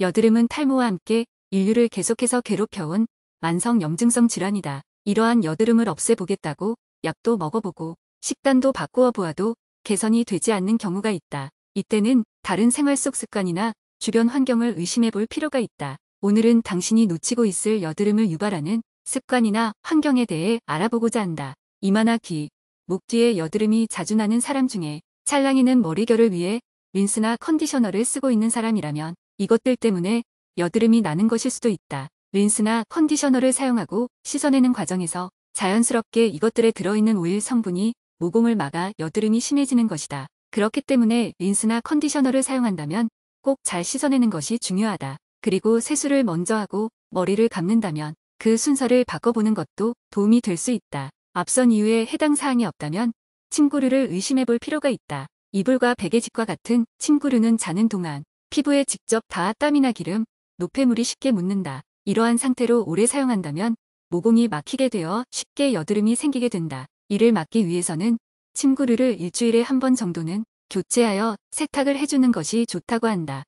여드름은 탈모와 함께 인류를 계속해서 괴롭혀온 만성 염증성 질환이다. 이러한 여드름을 없애보겠다고 약도 먹어보고 식단도 바꾸어 보아도 개선이 되지 않는 경우가 있다. 이때는 다른 생활 속 습관이나 주변 환경을 의심해 볼 필요가 있다. 오늘은 당신이 놓치고 있을 여드름을 유발하는 습관이나 환경에 대해 알아보고자 한다. 이마나 귀, 목 뒤에 여드름이 자주 나는 사람 중에 찰랑이는 머리결을 위해 린스나 컨디셔너를 쓰고 있는 사람이라면 이것들 때문에 여드름이 나는 것일 수도 있다. 린스나 컨디셔너를 사용하고 씻어내는 과정에서 자연스럽게 이것들에 들어있는 오일 성분이 모공을 막아 여드름이 심해지는 것이다. 그렇기 때문에 린스나 컨디셔너를 사용한다면 꼭 잘 씻어내는 것이 중요하다. 그리고 세수를 먼저 하고 머리를 감는다면 그 순서를 바꿔보는 것도 도움이 될 수 있다. 앞선 이유에 해당 사항이 없다면 침구류를 의심해볼 필요가 있다. 이불과 베개집과 같은 침구류는 자는 동안 피부에 직접 닿아 땀이나 기름, 노폐물이 쉽게 묻는다. 이러한 상태로 오래 사용한다면 모공이 막히게 되어 쉽게 여드름이 생기게 된다. 이를 막기 위해서는 침구류를 일주일에 한 번 정도는 교체하여 세탁을 해주는 것이 좋다고 한다.